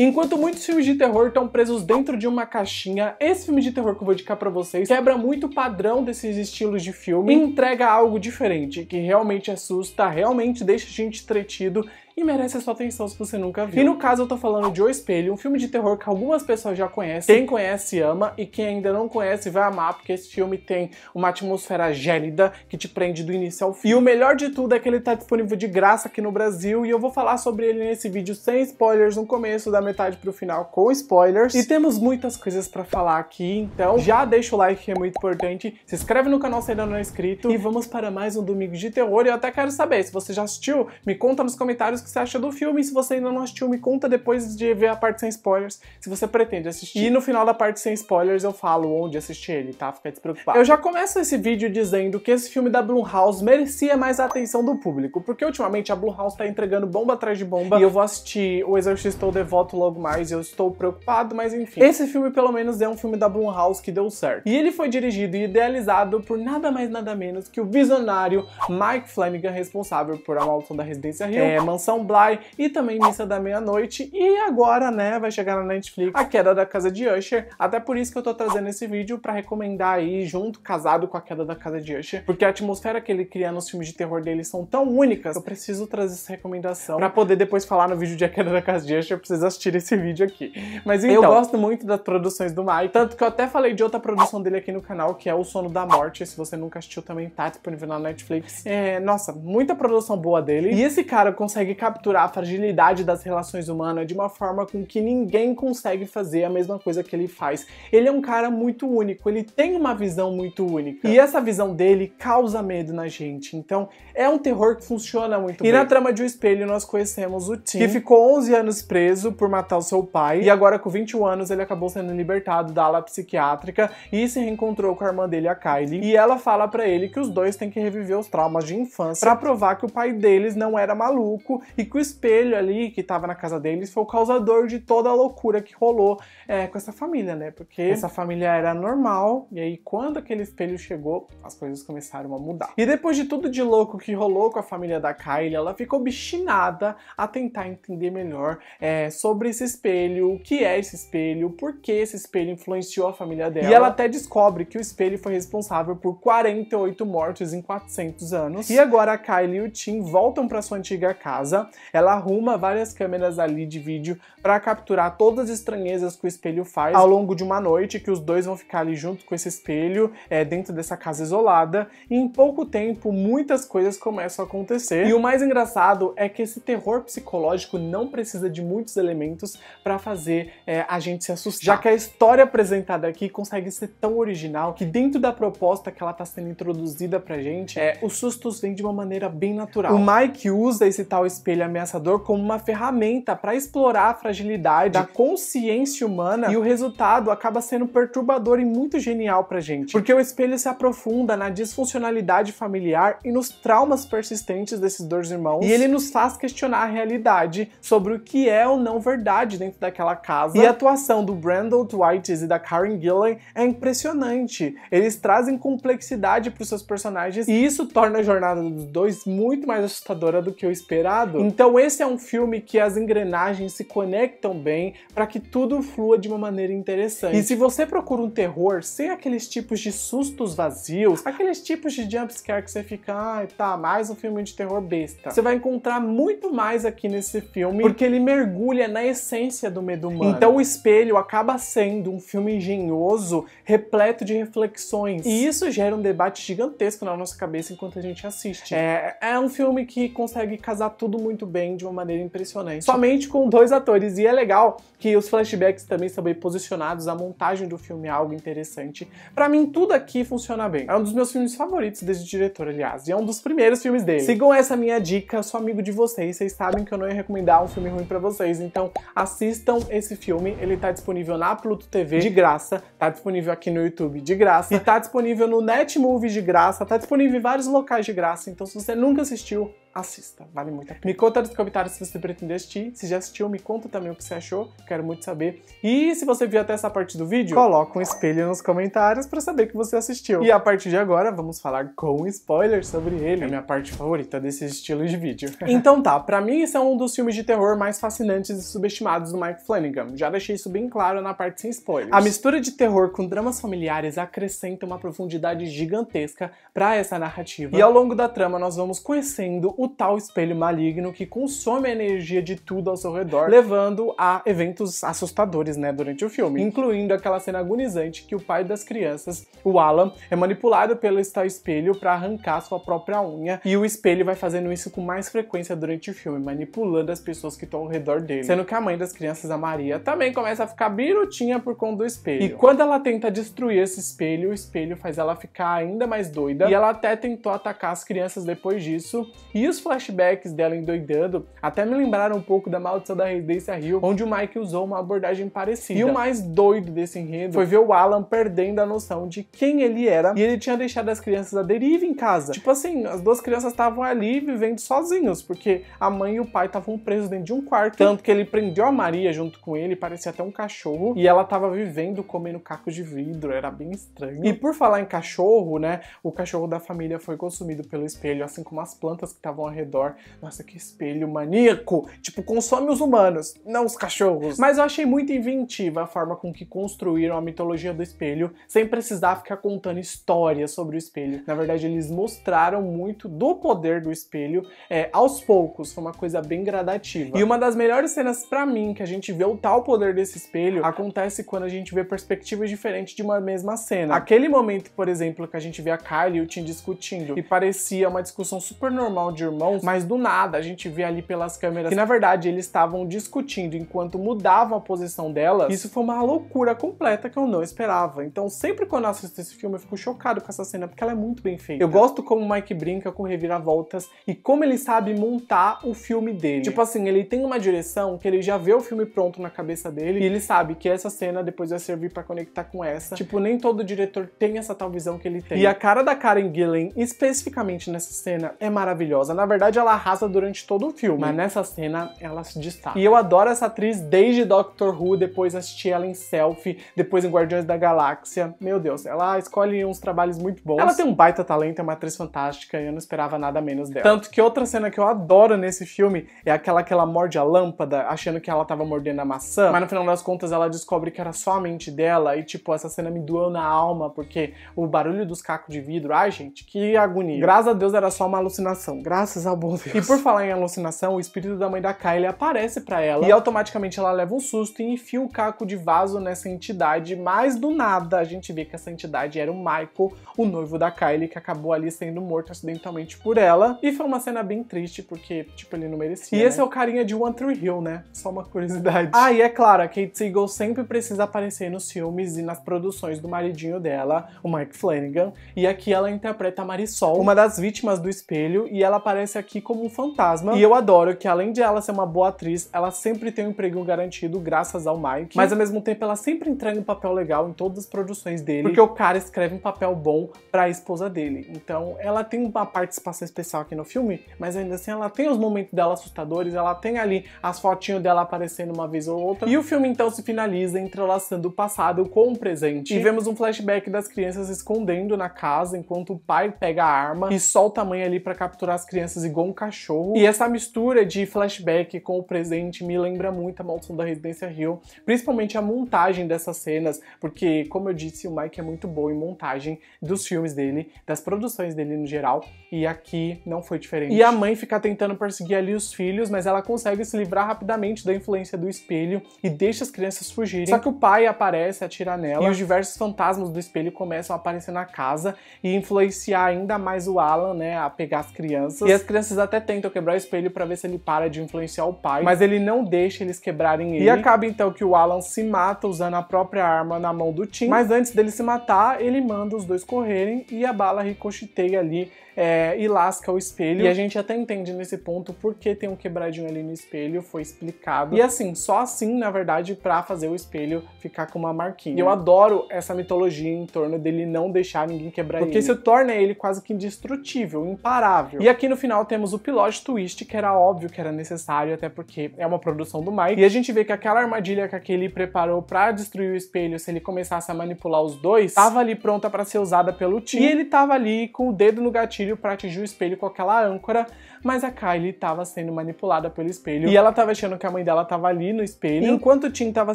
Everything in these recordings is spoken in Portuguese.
Enquanto muitos filmes de terror estão presos dentro de uma caixinha, esse filme de terror que eu vou indicar para vocês quebra muito o padrão desses estilos de filme e hum. entrega algo diferente, que realmente assusta, realmente deixa a gente tretido e merece a sua atenção se você nunca viu. E no caso eu tô falando de O Espelho, um filme de terror que algumas pessoas já conhecem. Quem conhece ama e quem ainda não conhece vai amar, porque esse filme tem uma atmosfera gélida que te prende do início ao fim. E o melhor de tudo é que ele tá disponível de graça aqui no Brasil e eu vou falar sobre ele nesse vídeo sem spoilers no começo, da metade pro final com spoilers. E temos muitas coisas para falar aqui, então já deixa o like que é muito importante, se inscreve no canal se ainda não é inscrito e vamos para mais um domingo de terror. E eu até quero saber se você já assistiu, me conta nos comentários que você acha do filme. Se você ainda não assistiu, me conta depois de ver a parte sem spoilers, se você pretende assistir. E no final da parte sem spoilers eu falo onde assistir ele, tá? Fica despreocupado. Eu já começo esse vídeo dizendo que esse filme da Blumhouse merecia mais a atenção do público, porque ultimamente a Blumhouse tá entregando bomba atrás de bomba e eu vou assistir O Exorcista Estou Devoto logo mais, eu estou preocupado, mas enfim. Esse filme pelo menos é um filme da Blumhouse que deu certo. E ele foi dirigido e idealizado por nada mais nada menos que o visionário Mike Flanagan, responsável por A Maldição da Residência Real. é, Mansão Town Bly e também Missa da Meia-Noite. E agora, né, vai chegar na Netflix A Queda da Casa de Usher. Até por isso que eu tô trazendo esse vídeo para recomendar aí, junto, casado com A Queda da Casa de Usher, porque a atmosfera que ele cria nos filmes de terror dele são tão únicas, eu preciso trazer essa recomendação para poder depois falar no vídeo de A Queda da Casa de Usher, eu preciso assistir esse vídeo aqui. Mas então, eu gosto muito das produções do Mike, tanto que eu até falei de outra produção dele aqui no canal, que é O Sono da Morte, se você nunca assistiu também tá disponível na Netflix. É, nossa, muita produção boa dele. E esse cara consegue capturar a fragilidade das relações humanas de uma forma com que ninguém consegue fazer a mesma coisa que ele faz. Ele é um cara muito único, ele tem uma visão muito única. E essa visão dele causa medo na gente. Então, é um terror que funciona muito e bem. E na trama de O Espelho nós conhecemos o Tim, que ficou 11 anos preso por matar o seu pai e agora com 21 anos ele acabou sendo libertado da ala psiquiátrica e se reencontrou com a irmã dele, a Kylie, e ela fala para ele que os dois têm que reviver os traumas de infância para provar que o pai deles não era maluco e que o espelho ali que estava na casa deles foi o causador de toda a loucura que rolou é, com essa família, né? Porque essa família era normal e aí quando aquele espelho chegou, as coisas começaram a mudar. E depois de tudo de louco que rolou com a família da Kylie, ela ficou obstinada a tentar entender melhor é, sobre esse espelho, o que é esse espelho, por que esse espelho influenciou a família dela. E ela até descobre que o espelho foi responsável por 48 mortes em 400 anos. E agora a Kylie e o Tim voltam para sua antiga casa casa, ela arruma várias câmeras ali de vídeo para capturar todas as estranhezas que o espelho faz ao longo de uma noite, que os dois vão ficar ali junto com esse espelho, é, dentro dessa casa isolada, e em pouco tempo muitas coisas começam a acontecer. E o mais engraçado é que esse terror psicológico não precisa de muitos elementos para fazer é, a gente se assustar, já que a história apresentada aqui consegue ser tão original que dentro da proposta que ela está sendo introduzida pra gente, é, os sustos vêm de uma maneira bem natural. O Mike usa esse tal espelho espelho ameaçador como uma ferramenta para explorar a fragilidade da consciência humana e o resultado acaba sendo perturbador e muito genial pra gente, porque o espelho se aprofunda na disfuncionalidade familiar e nos traumas persistentes desses dois irmãos, e ele nos faz questionar a realidade sobre o que é ou não verdade dentro daquela casa. E a atuação do Brandon White e da Karen Gillan é impressionante. Eles trazem complexidade para os seus personagens e isso torna a jornada dos dois muito mais assustadora do que o esperado. Então esse é um filme que as engrenagens se conectam bem para que tudo flua de uma maneira interessante. E se você procura um terror sem aqueles tipos de sustos vazios, aqueles tipos de jumpscare que você fica, ah, tá, mais um filme de terror besta. Você vai encontrar muito mais aqui nesse filme, porque ele mergulha na essência do medo humano. Então o espelho acaba sendo um filme engenhoso, repleto de reflexões. E isso gera um debate gigantesco na nossa cabeça enquanto a gente assiste. É, é um filme que consegue casar tudo muito muito bem de uma maneira impressionante, somente com dois atores. E é legal que os flashbacks também são bem posicionados, a montagem do filme é algo interessante. Para mim, tudo aqui funciona bem. É um dos meus filmes favoritos desse diretor, aliás, e é um dos primeiros filmes dele. Sigam essa minha dica, sou amigo de vocês, vocês sabem que eu não ia recomendar um filme ruim para vocês, então assistam esse filme, ele tá disponível na Pluto TV de graça, tá disponível aqui no YouTube de graça, e tá disponível no Netmovie de graça, tá disponível em vários locais de graça, então se você nunca assistiu, assista, vale muito a pena. Me conta nos comentários se você pretende assistir, se já assistiu, me conta também o que você achou, quero muito saber. E se você viu até essa parte do vídeo, coloca um espelho nos comentários para saber que você assistiu. E a partir de agora, vamos falar com spoilers sobre ele, é minha parte favorita desse estilo de vídeo. então tá, para mim esse é um dos filmes de terror mais fascinantes e subestimados do Mike Flanagan, já deixei isso bem claro na parte sem spoilers. A mistura de terror com dramas familiares acrescenta uma profundidade gigantesca para essa narrativa, e ao longo da trama nós vamos conhecendo o tal espelho maligno que consome a energia de tudo ao seu redor, levando a eventos assustadores, né, durante o filme, incluindo aquela cena agonizante que o pai das crianças, o Alan, é manipulado pelo tal espelho para arrancar sua própria unha e o espelho vai fazendo isso com mais frequência durante o filme, manipulando as pessoas que estão ao redor dele. Sendo que a mãe das crianças, a Maria, também começa a ficar birutinha por conta do espelho. E quando ela tenta destruir esse espelho, o espelho faz ela ficar ainda mais doida e ela até tentou atacar as crianças depois disso. E os flashbacks dela endoidando até me lembraram um pouco da Maldição da Residência Rio, onde o Mike usou uma abordagem parecida. E o mais doido desse enredo foi ver o Alan perdendo a noção de quem ele era e ele tinha deixado as crianças à deriva em casa. Tipo assim, as duas crianças estavam ali vivendo sozinhos, porque a mãe e o pai estavam presos dentro de um quarto. Tanto que ele prendeu a Maria junto com ele, parecia até um cachorro, e ela tava vivendo comendo caco de vidro, era bem estranho. E por falar em cachorro, né, o cachorro da família foi consumido pelo espelho, assim como as plantas que estavam estavam ao redor. Nossa, que espelho maníaco! Tipo, consome os humanos, não os cachorros. Mas eu achei muito inventiva a forma com que construíram a mitologia do espelho, sem precisar ficar contando histórias sobre o espelho. Na verdade, eles mostraram muito do poder do espelho é, aos poucos. Foi uma coisa bem gradativa. E uma das melhores cenas para mim que a gente vê o tal poder desse espelho acontece quando a gente vê perspectivas diferentes de uma mesma cena. Aquele momento, por exemplo, que a gente vê a Kylie e o Tim discutindo e parecia uma discussão super normal de irmãos, mas do nada a gente vê ali pelas câmeras que na verdade eles estavam discutindo enquanto mudavam a posição delas. Isso foi uma loucura completa que eu não esperava. Então sempre quando eu assisto esse filme eu fico chocado com essa cena porque ela é muito bem feita. Eu gosto como o Mike brinca com reviravoltas e como ele sabe montar o filme dele. Tipo assim, ele tem uma direção que ele já vê o filme pronto na cabeça dele e ele sabe que essa cena depois vai servir para conectar com essa. Tipo, nem todo diretor tem essa tal visão que ele tem. E a cara da Karen Gillan especificamente nessa cena é maravilhosa. Na verdade, ela arrasa durante todo o filme, mas nessa cena ela se destaca. E eu adoro essa atriz desde Doctor Who, depois assisti ela em Selfie, depois em Guardiões da Galáxia. Meu Deus, ela escolhe uns trabalhos muito bons. Ela tem um baita talento, é uma atriz fantástica e eu não esperava nada menos dela. Tanto que outra cena que eu adoro nesse filme é aquela que ela morde a lâmpada, achando que ela tava mordendo a maçã, mas no final das contas ela descobre que era só a mente dela e tipo, essa cena me doeu na alma porque o barulho dos cacos de vidro, ai gente, que agonia. Graças a Deus era só uma alucinação, graças Graças ao bom Deus. E por falar em alucinação, o espírito da mãe da Kylie aparece para ela e automaticamente ela leva um susto e enfia um caco de vaso nessa entidade, mas do nada a gente vê que essa entidade era o Michael, o noivo da Kylie, que acabou ali sendo morto acidentalmente por ela. E foi uma cena bem triste, porque, tipo, ele não merecia. E né? esse é o carinha de One Tree Hill, né? Só uma curiosidade. Ah, e é claro, a Kate Siegel sempre precisa aparecer nos filmes e nas produções do maridinho dela, o Mike Flanagan. E aqui ela interpreta a Marisol, uma das vítimas do espelho, e ela aparece aparece aqui como um fantasma. E eu adoro que, além de ela ser uma boa atriz, ela sempre tem um emprego garantido, graças ao Mike. Mas ao mesmo tempo, ela sempre entrega um papel legal em todas as produções dele, porque o cara escreve um papel bom para a esposa dele. Então, ela tem uma participação especial aqui no filme, mas ainda assim, ela tem os momentos dela assustadores, ela tem ali as fotinhos dela aparecendo uma vez ou outra. E o filme então se finaliza entrelaçando o passado com o presente. E vemos um flashback das crianças escondendo na casa enquanto o pai pega a arma e solta a mãe ali para capturar as crianças crianças igual um cachorro. E essa mistura de flashback com o presente me lembra muito a Maldição da Residência Hill, principalmente a montagem dessas cenas, porque, como eu disse, o Mike é muito bom em montagem dos filmes dele, das produções dele no geral, e aqui não foi diferente. E a mãe fica tentando perseguir ali os filhos, mas ela consegue se livrar rapidamente da influência do espelho e deixa as crianças fugirem. Só que o pai aparece, atira nela, e os diversos fantasmas do espelho começam a aparecer na casa e influenciar ainda mais o Alan, né, a pegar as crianças. E as crianças até tentam quebrar o espelho para ver se ele para de influenciar o pai, mas ele não deixa eles quebrarem ele. E acaba então que o Alan se mata usando a própria arma na mão do Tim, mas antes dele se matar, ele manda os dois correrem e a bala ricocheteia ali é, e lasca o espelho. E a gente até entende nesse ponto por que tem um quebradinho ali no espelho, foi explicado. E assim, só assim, na verdade, pra fazer o espelho ficar com uma marquinha. eu adoro essa mitologia em torno dele não deixar ninguém quebrar porque ele. Porque isso torna ele quase que indestrutível, imparável. E aqui no final final temos o plot twist, que era óbvio que era necessário, até porque é uma produção do Mike. E a gente vê que aquela armadilha que aquele preparou para destruir o espelho, se ele começasse a manipular os dois, estava ali pronta para ser usada pelo Tim. E ele estava ali com o dedo no gatilho para atingir o espelho com aquela âncora, mas a Kylie estava sendo manipulada pelo espelho. E ela estava achando que a mãe dela estava ali no espelho, enquanto o Tim estava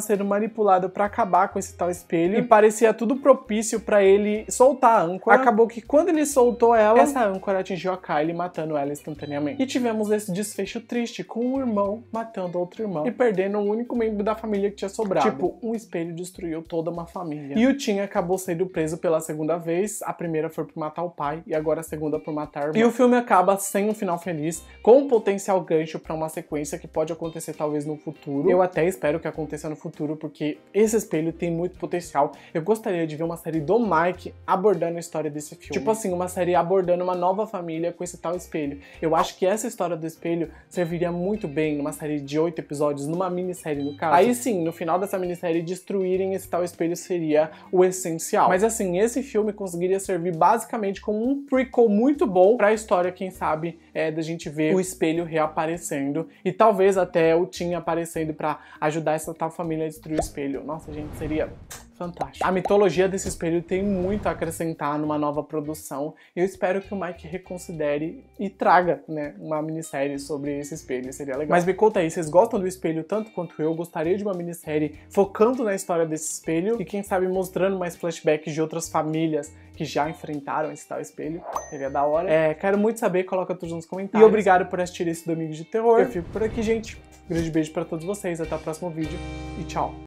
sendo manipulado para acabar com esse tal espelho. E parecia tudo propício para ele soltar a âncora. Acabou que quando ele soltou ela, essa âncora atingiu a Kylie, matando matando ela instantaneamente. E tivemos esse desfecho triste com um irmão matando outro irmão e perdendo o único membro da família que tinha sobrado. Tipo, um espelho destruiu toda uma família. E o Tim acabou sendo preso pela segunda vez. A primeira foi por matar o pai e agora a segunda por matar a irmã. E o filme acaba sem um final feliz, com um potencial gancho para uma sequência que pode acontecer talvez no futuro. Eu até espero que aconteça no futuro, porque esse espelho tem muito potencial. Eu gostaria de ver uma série do Mike abordando a história desse filme. Tipo assim, uma série abordando uma nova família com esse tal espelho espelho. Eu acho que essa história do espelho serviria muito bem numa série de oito episódios, numa minissérie no caso. Aí sim, no final dessa minissérie, destruírem esse tal espelho seria o essencial. Mas assim, esse filme conseguiria servir basicamente como um prequel muito bom para a história, quem sabe, é, da gente ver o espelho reaparecendo e talvez até o Tim aparecendo para ajudar essa tal família a destruir o espelho. Nossa, gente, seria fantástico. A mitologia desses períodos tem muito a acrescentar numa nova produção. Eu espero que o Mike reconsidere e traga, né, uma minissérie sobre esse espelho, seria legal. Mas me conta aí, vocês gostam do espelho tanto quanto eu? Gostaria de uma minissérie focando na história desse espelho e quem sabe mostrando mais flashbacks de outras famílias que já enfrentaram esse tal espelho. Seria da hora. É, quero muito saber, coloca tudo nos comentários. E obrigado por assistir esse Domingo de Terror. Eu fico por aqui, gente. grande beijo para todos vocês, até o próximo vídeo e tchau!